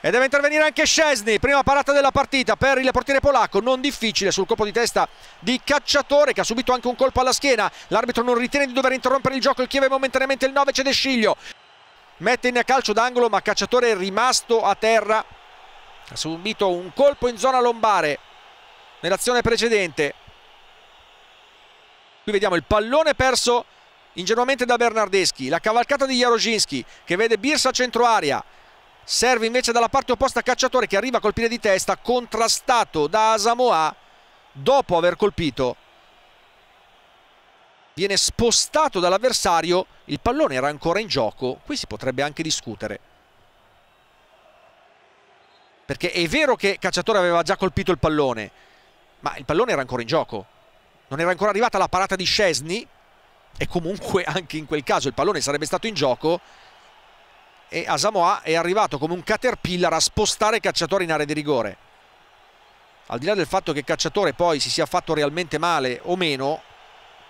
E deve intervenire anche Scesni, prima parata della partita per il portiere polacco, non difficile sul colpo di testa di Cacciatore che ha subito anche un colpo alla schiena. L'arbitro non ritiene di dover interrompere il gioco, il Chieve momentaneamente il 9 c'è De Sciglio. Mette in calcio d'angolo ma Cacciatore è rimasto a terra. Ha subito un colpo in zona lombare nell'azione precedente. Qui vediamo il pallone perso ingenuamente da Bernardeschi, la cavalcata di Jarosinski che vede Birsa a centro aria serve invece dalla parte opposta Cacciatore che arriva col piede di testa contrastato da Asamoa dopo aver colpito viene spostato dall'avversario il pallone era ancora in gioco qui si potrebbe anche discutere perché è vero che Cacciatore aveva già colpito il pallone ma il pallone era ancora in gioco non era ancora arrivata la parata di Scesni e comunque anche in quel caso il pallone sarebbe stato in gioco e Asamoa è arrivato come un caterpillar a spostare Cacciatore in area di rigore. Al di là del fatto che Cacciatore poi si sia fatto realmente male o meno,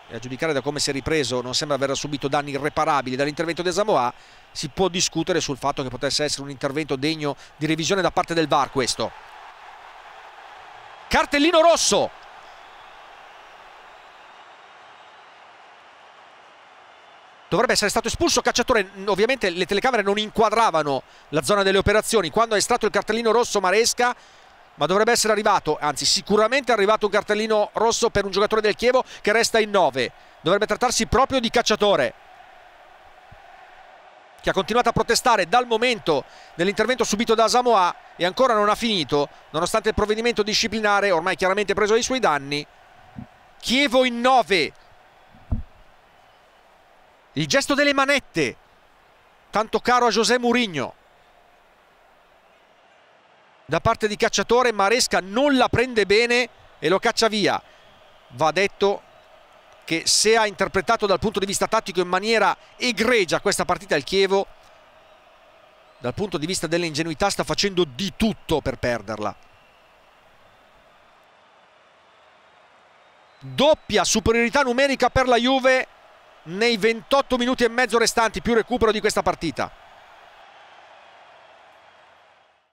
e a giudicare da come si è ripreso non sembra aver subito danni irreparabili dall'intervento di Asamoa, si può discutere sul fatto che potesse essere un intervento degno di revisione da parte del VAR questo. Cartellino rosso dovrebbe essere stato espulso cacciatore ovviamente le telecamere non inquadravano la zona delle operazioni quando è estratto il cartellino rosso Maresca ma dovrebbe essere arrivato, anzi sicuramente è arrivato un cartellino rosso per un giocatore del Chievo che resta in 9 dovrebbe trattarsi proprio di cacciatore che ha continuato a protestare dal momento dell'intervento subito da Samoa e ancora non ha finito nonostante il provvedimento disciplinare ormai chiaramente preso ai suoi danni Chievo in 9 il gesto delle manette tanto caro a José Mourinho da parte di cacciatore Maresca non la prende bene e lo caccia via va detto che se ha interpretato dal punto di vista tattico in maniera egregia questa partita il Chievo dal punto di vista dell'ingenuità sta facendo di tutto per perderla doppia superiorità numerica per la Juve nei 28 minuti e mezzo restanti più recupero di questa partita.